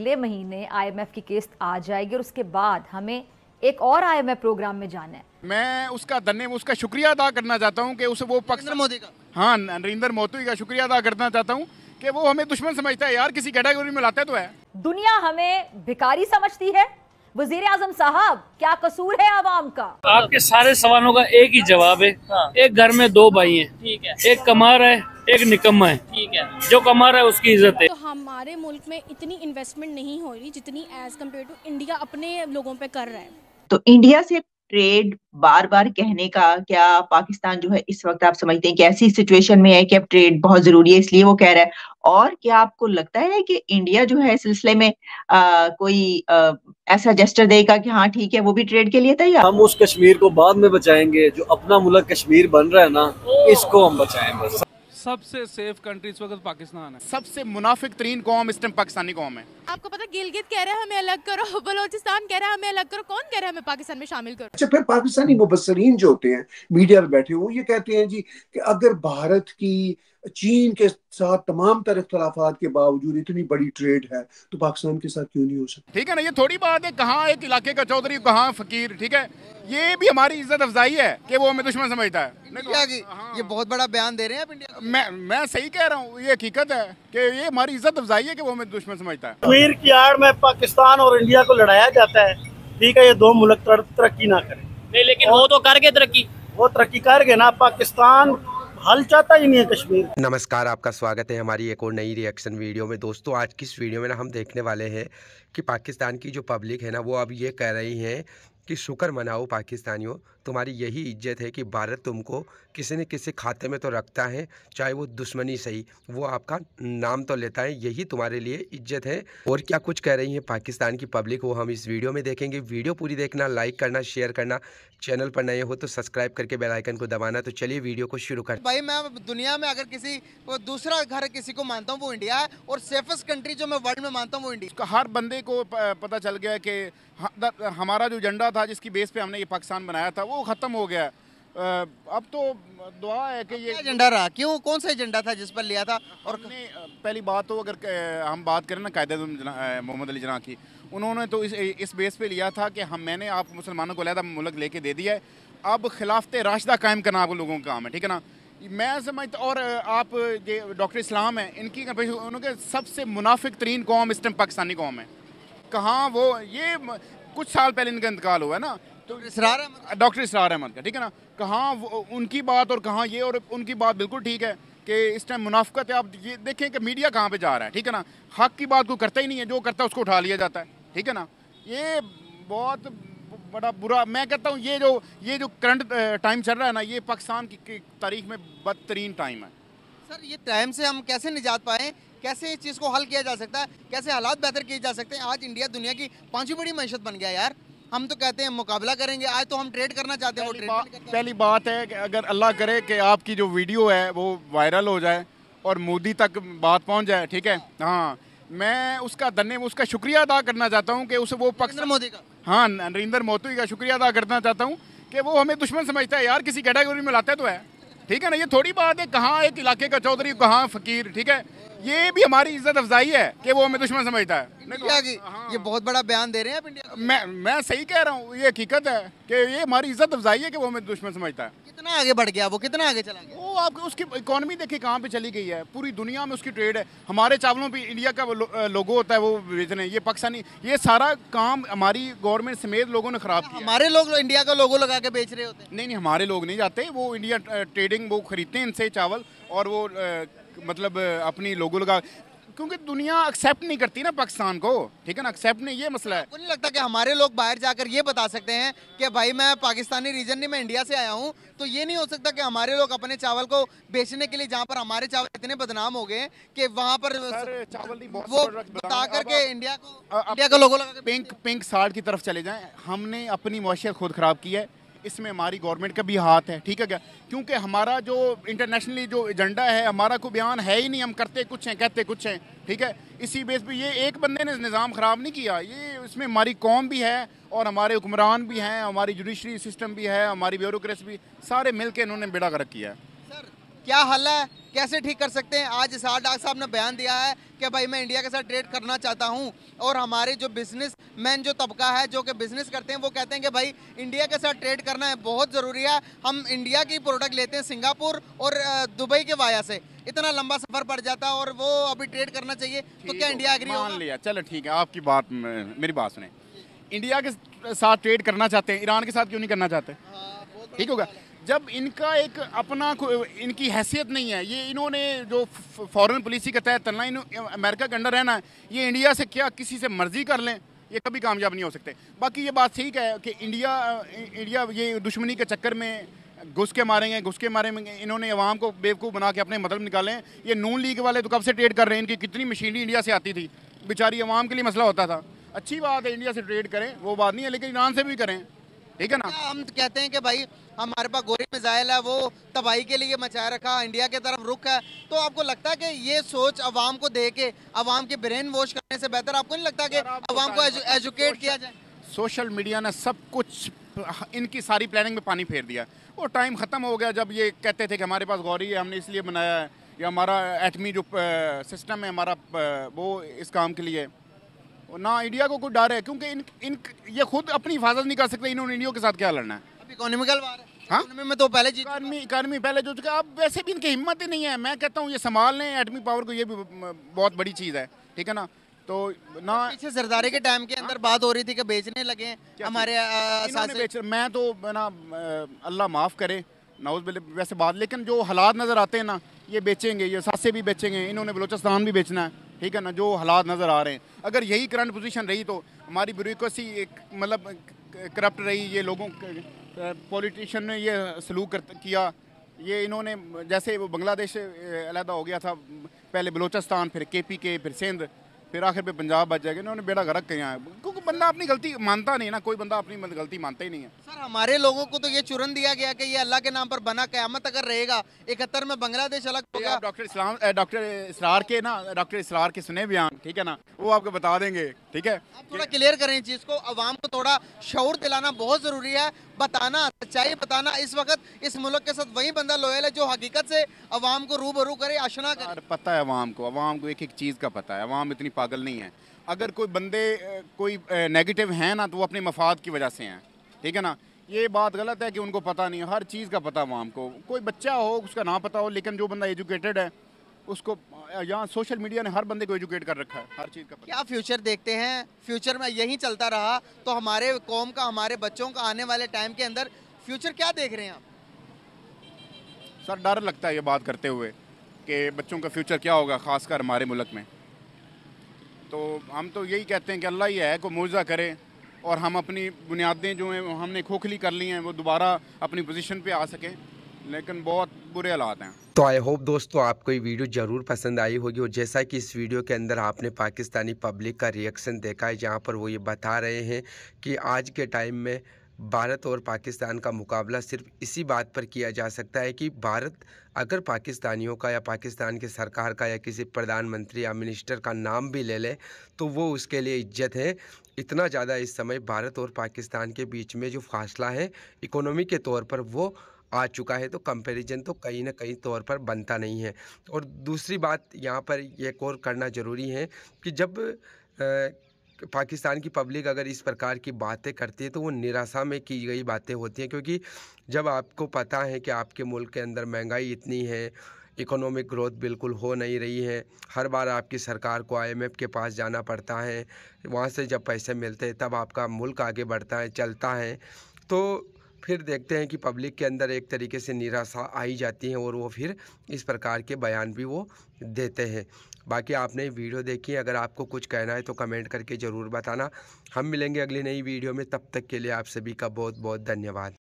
अगले महीने आईएमएफ की किस्त आ जाएगी और उसके बाद हमें एक और आईएमएफ प्रोग्राम में जाना है मैं उसका धन्य उसका शुक्रिया अदा करना चाहता हूँ कि उसे वो पक्ष मोदी का हाँ नरेंद्र मोदी का शुक्रिया अदा करना चाहता हूँ कि वो हमें दुश्मन समझता है यार किसी कैटेगरी में लाता तो है दुनिया हमें भिकारी समझती है वजीर आजम साहब क्या कसूर है आवाम का आपके सारे सवालों का एक ही जवाब है हाँ। एक घर में दो भाई हैं, ठीक है एक कमा रहा है एक निकम्मा है ठीक है जो कमा रहा है उसकी इज्जत है तो हमारे मुल्क में इतनी इन्वेस्टमेंट नहीं हो रही जितनी एज कम्पेयर टू इंडिया अपने लोगों पे कर रहा है तो इंडिया से ट्रेड बार बार कहने का क्या पाकिस्तान जो है इस वक्त आप समझते हैं कि ऐसी सिचुएशन में है कि अब ट्रेड बहुत जरूरी है इसलिए वो कह रहा है और क्या आपको लगता है कि इंडिया जो है सिलसिले में आ, कोई आ, ऐसा जेस्टर देगा कि हाँ ठीक है वो भी ट्रेड के लिए तैयार हम उस कश्मीर को बाद में बचाएंगे जो अपना मुल्क कश्मीर बन रहा है ना इसको हम बचाएं बस सबसे सेफ कंट्री इस वक्त पाकिस्तान है सबसे मुनाफिक तरीन कौम इस टाइम पाकिस्तानी कौम है आपको पता गिलगित कह रहे हैं हमें अलग करो बलोचिस्तान कह रहा है हमें अलग करो कौन कह रहा है हमें पाकिस्तान में शामिल करो अच्छा फिर पाकिस्तानी मुबसरीन जो होते हैं मीडिया में बैठे हुए ये कहते हैं जी कि अगर भारत की चीन के साथ तमाम तरह के बावजूद इतनी बड़ी ट्रेड है तो पाकिस्तान के साथ क्यों नहीं हो सकता ठीक है ना ये थोड़ी बात है कहाँ एक इलाके का चौधरी कहाँ फकीर ठीक है ये भी हमारी इज्जत अफजाई है कि वो हमें दुश्मन समझता है इंडिया तो की हाँ। ये बहुत बड़ा बयान दे रहे हैं आप इंडिया मैं मैं सही कह रहा हूँ ये हकीकत है कि ये हमारी इज्जत अफजाई है कि वो हमें दुश्मन समझता है कश्मीर की आड़ में पाकिस्तान और इंडिया को लड़ाया जाता है ठीक है ये दो मुल्क तरक्की ना करें नहीं लेकिन वो तो कर गए तरक्की वो तरक्की कर गए ना पाकिस्तान हल चाहता ही नहीं है कश्मीर नमस्कार आपका स्वागत है हमारी एक और नई रिएक्शन वीडियो में दोस्तों आज की इस वीडियो में ना हम देखने वाले हैं कि पाकिस्तान की जो पब्लिक है ना वो अब ये कह रही है कि शुक्र मनाओ पाकिस्तानियों तुम्हारी यही इज्जत है कि भारत तुमको किसी न किसी खाते में तो रखता है चाहे वो दुश्मनी सही वो आपका नाम तो लेता है यही तुम्हारे लिए इज्जत है और क्या कुछ कह रही है पाकिस्तान की पब्लिक वो हम इस वीडियो में देखेंगे वीडियो पूरी देखना लाइक करना शेयर करना चैनल पर नए हो तो सब्सक्राइब करके बेलाइकन को दबाना तो चलिए वीडियो को शुरू कर भाई मैं दुनिया में अगर किसी को दूसरा घर किसी को मानता हूँ वो इंडिया है और सेफेस्ट कंट्री जो मैं वर्ल्ड में मानता हूँ वो इंडिया हर बंदे को पता चल गया कि हमारा जो एजेंडा था जिसकी बेस पे हमने ये पाकिस्तान बनाया था वो ख़त्म हो गया अब तो दुआ है कि ये एजेंडा रहा क्यों कौन सा एजेंडा था जिस पर लिया था और पहली बात तो अगर हम बात करें ना कायद मोहम्मद अली जना की उन्होंने तो इस इस बेस पे लिया था कि हम मैंने आप मुसलमानों को लहदा मुल्क लेके दे दिया है अब खिलाफत राशदा कायम करना आप लोगों का काम है ठीक है ना मैं समझता और आप डॉक्टर इस्लाम हैं इनकी उनके सबसे मुनाफिक तरीन कौम इस टाइम पाकिस्तानी कौम है कहाँ वो ये कुछ साल पहले इनका इंतकाल हुआ है ना तो इसरार अहमद डॉक्टर इसरार अहमद का ठीक है ना कहाँ उनकी बात और कहाँ ये और उनकी बात बिल्कुल ठीक है कि इस टाइम मुनाफ्त है आप ये देखें कि मीडिया कहाँ पे जा रहा है ठीक है ना हक की बात को करता ही नहीं है जो करता है उसको उठा लिया जाता है ठीक है ना ये बहुत बड़ा बुरा मैं कहता हूँ ये जो ये जो करंट टाइम चल रहा है ना ये पाकिस्तान की तारीख में बदतरीन टाइम है सर ये टाइम से हम कैसे निजात पाएँ कैसे इस चीज़ को हल किया जा सकता है कैसे हालात बेहतर किए जा सकते हैं आज इंडिया दुनिया की पाँचवीं बड़ी मैशत बन गया यार हम तो कहते हैं मुकाबला करेंगे आज तो हम ट्रेड करना चाहते हैं पहली, बा, पहली बात है कि अगर अल्लाह करे कि आपकी जो वीडियो है वो वायरल हो जाए और मोदी तक बात पहुंच जाए ठीक है हाँ मैं उसका धन्य उसका शुक्रिया अदा करना चाहता हूँ कि उसे वो पक्ष मोदी का हाँ नरेंद्र मोदी का शुक्रिया अदा करना चाहता हूँ कि वो हमें दुश्मन समझता है यार किसी कैटेगरी में लाते तो है ठीक है ना ये थोड़ी बात है कहाँ एक इलाके का चौधरी कहाँ फकीर ठीक है ये भी हमारी इज्जत अफजाई है कि वो हमें दुश्मन समझता है तो इंडिया की हाँ। ये बहुत बड़ा बयान दे रहे हैं आप इंडिया मैं मैं सही कह रहा हूँ ये हकीकत है कि ये हमारी इज्जत अफजाई है कि वो हमें दुश्मन समझता है कितना आगे बढ़ गया वो कितना आगे चला गया वो आप उसकी इकोनॉमी देखिए कहाँ पे चली गई है पूरी दुनिया में उसकी ट्रेड है हमारे चावलों पर इंडिया का लोगो होता है वो बेच रहे हैं ये पाकिस्तानी ये सारा काम हमारी गवर्नमेंट समेत लोगों ने खराब किया हमारे लोग इंडिया का लोगो लगा के बेच रहे होते नहीं नहीं हमारे लोग नहीं जाते वो इंडिया ट्रेडिंग रिकरिंग वो खरीदते हैं इनसे चावल और वो आ, मतलब अपनी लोगों का क्योंकि दुनिया एक्सेप्ट नहीं करती ना पाकिस्तान को ठीक है ना एक्सेप्ट नहीं ये मसला है नहीं लगता कि हमारे लोग बाहर जाकर ये बता सकते हैं कि भाई मैं पाकिस्तानी रीजन नहीं मैं इंडिया से आया हूँ तो ये नहीं हो सकता कि हमारे लोग अपने चावल को बेचने के लिए जहाँ पर हमारे चावल इतने बदनाम हो गए कि वहाँ पर चावल वो बता करके इंडिया को इंडिया को लोगों पिंक पिंक साड़ की तरफ चले जाए हमने अपनी मैशियत खुद खराब की है इसमें हमारी गवर्नमेंट का भी हाथ है ठीक है क्या क्योंकि हमारा जो इंटरनेशनली जो एजेंडा है हमारा कोई बयान है ही नहीं हम करते कुछ हैं कहते कुछ हैं ठीक है इसी बेस पे ये एक बंदे ने निज़ाम ख़राब नहीं किया ये इसमें हमारी कौम भी है और हमारे हुक्मरान भी हैं हमारी जुडिशरी सिस्टम भी है हमारी ब्यूरोसी भी सारे मिल के इन्होंने बेड़ा गर्क किया है क्या हल है कैसे ठीक कर सकते हैं आज इस डाक साहब ने बयान दिया है कि भाई मैं इंडिया के साथ ट्रेड करना चाहता हूं और हमारे जो बिजनेस मैन जो तबका है जो कि बिजनेस करते हैं वो कहते हैं कि भाई इंडिया के साथ ट्रेड करना है बहुत ज़रूरी है हम इंडिया की प्रोडक्ट लेते हैं सिंगापुर और दुबई के वाया से इतना लंबा सफर पड़ जाता और वो अभी ट्रेड करना चाहिए तो क्या इंडिया एग्री मान लिया चलो ठीक है आपकी बात मेरी बात सुने इंडिया के साथ ट्रेड करना चाहते हैं ईरान के साथ क्यों नहीं करना चाहते हाँ, ठीक होगा जब इनका एक अपना इनकी हैसियत नहीं है ये इन्होंने जो फॉरेन पॉलिसी के तहत चलना इन अमेरिका के अंडर रहना है ये इंडिया से क्या किसी से मर्जी कर लें ये कभी कामयाब नहीं हो सकते बाकी ये बात ठीक है कि इंडिया इंडिया ये दुश्मनी के चक्कर में घुस के मारेंगे घुस के मारेंगे इन्होंने अवाम को बेवकूफ़ बना के अपने मतलब निकाले ये नून लीग वाले तो कब से ट्रेड कर रहे हैं इनकी कितनी मशीनरी इंडिया से आती थी बेचारी अवाम के लिए मसला होता था अच्छी बात है इंडिया से ट्रेड करें वो बात नहीं है लेकिन ईरान से भी करें ठीक है ना हम कहते हैं कि भाई हमारे पास गोरी मिजाइल है वो तबाही के लिए मचा रखा इंडिया के तरफ रुख है तो आपको लगता है कि ये सोच अवाम को दे के अवाम के ब्रेन वॉश करने से बेहतर आपको नहीं लगता कि अवाम को एजुकेट किया जाए सोशल मीडिया ने सब कुछ इनकी सारी प्लानिंग में पानी फेर दिया वो टाइम ख़त्म हो गया जब ये कहते थे कि हमारे पास गौरी है हमने इसलिए बनाया है या हमारा एटमी जो सिस्टम है हमारा वो इस काम के लिए ना इंडिया को कोई डर है क्योंकि इन इन ये खुद अपनी हिफाजत नहीं कर सकते इन्होंने इंडिया के साथ क्या लड़ना है अब इकोनॉमिकल वार है हाँ में तो पहले इकानमी इकानमी पहले जो चुका अब वैसे भी इनकी हिम्मत ही नहीं है मैं कहता हूँ ये संभाल लें एटमी पावर को ये भी बहुत बड़ी चीज़ है ठीक है ना तो ना पीछे सरदारी के टाइम के अंदर बात हो रही थी कि बेचने लगे हमारे बेच मैं तो ना अल्लाह माफ़ करे ना उस बेले वैसे बात लेकिन जो हालात नज़र आते हैं ना ये बेचेंगे ये सासे भी बेचेंगे इन्होंने बलोचिस्तान भी बेचना है ठीक है ना जो हालात नज़र आ रहे हैं अगर यही करंट पोजीशन रही तो हमारी ब्यूरोसी एक मतलब करप्ट रही ये लोगों पॉलिटिशियन ने ये सलूक किया ये इन्होंने जैसे बांग्लादेश अलहदा हो गया था पहले बलोचिस्तान फिर के पी के फिर सिंध फिर आखिर पे पंजाब बच जाएगा इन्होंने बेड़ा गर्क किया है क्योंकि बंदा अपनी गलती मानता नहीं ना कोई बंदा अपनी मतलब गलती मानता ही नहीं है सर हमारे लोगों को तो ये चुरन दिया गया कि ये अल्लाह के नाम पर बना क्यामत अगर रहेगा इकहत्तर में बांग्लादेश अलग होगा डॉक्टर इस्लाम डॉक्टर इसरार के ना डॉक्टर इसरार के सुने बयान ठीक है ना वो आपको बता देंगे ठीक है थोड़ा क्लियर करें इस चीज़ को आवाम को थोड़ा शौर दिलाना बहुत ज़रूरी है बताना सच्चाई बताना इस वक्त इस मुल्क के साथ वही बंदा लोयल है जो हकीकत से अवाम को रूबरू करे आशना पता है अवाम को अवाम को एक एक चीज़ का पता है अवाम इतनी पागल नहीं है अगर कोई बंदे कोई नेगेटिव हैं ना तो वो अपने मफाद की वजह से हैं ठीक है ना ये बात गलत है कि उनको पता नहीं हर चीज़ का पता वहाँ को कोई बच्चा हो उसका ना पता हो लेकिन जो बंदा एजुकेटेड है उसको यहाँ सोशल मीडिया ने हर बंदे को एजुकेट कर रखा है हर चीज़ का पता। क्या फ्यूचर देखते हैं फ्यूचर में यही चलता रहा तो हमारे कौम का हमारे बच्चों का आने वाले टाइम के अंदर फ्यूचर क्या देख रहे हैं आप सर डर लगता है ये बात करते हुए कि बच्चों का फ्यूचर क्या होगा खासकर हमारे मुल्क में तो हम तो यही कहते हैं कि अल्लाह ही है को मुआवजा करे और हम अपनी बुनियादें जो हैं हमने खोखली कर ली हैं वो दोबारा अपनी पोजीशन पे आ सकें लेकिन बहुत बुरे हालात हैं तो आई होप दोस्तों आपको ये वीडियो ज़रूर पसंद आई होगी और जैसा कि इस वीडियो के अंदर आपने पाकिस्तानी पब्लिक का रिएक्शन देखा है जहाँ पर वो ये बता रहे हैं कि आज के टाइम में भारत और पाकिस्तान का मुकाबला सिर्फ इसी बात पर किया जा सकता है कि भारत अगर पाकिस्तानियों का या पाकिस्तान के सरकार का या किसी प्रधानमंत्री या मिनिस्टर का नाम भी ले ले तो वो उसके लिए इज्जत है इतना ज़्यादा इस समय भारत और पाकिस्तान के बीच में जो फासला है इकोनॉमी के तौर पर वो आ चुका है तो कंपैरिजन तो कहीं ना कहीं तौर पर बनता नहीं है और दूसरी बात यहाँ पर एक और करना ज़रूरी है कि जब आ, पाकिस्तान की पब्लिक अगर इस प्रकार की बातें करती है तो वो निराशा में की गई बातें होती हैं क्योंकि जब आपको पता है कि आपके मुल्क के अंदर महंगाई इतनी है इकोनॉमिक ग्रोथ बिल्कुल हो नहीं रही है हर बार आपकी सरकार को आईएमएफ के पास जाना पड़ता है वहाँ से जब पैसे मिलते हैं तब आपका मुल्क आगे बढ़ता है चलता है तो फिर देखते हैं कि पब्लिक के अंदर एक तरीके से निराशा आई जाती है और वो फिर इस प्रकार के बयान भी वो देते हैं बाकी आपने वीडियो देखी अगर आपको कुछ कहना है तो कमेंट करके ज़रूर बताना हम मिलेंगे अगली नई वीडियो में तब तक के लिए आप सभी का बहुत बहुत धन्यवाद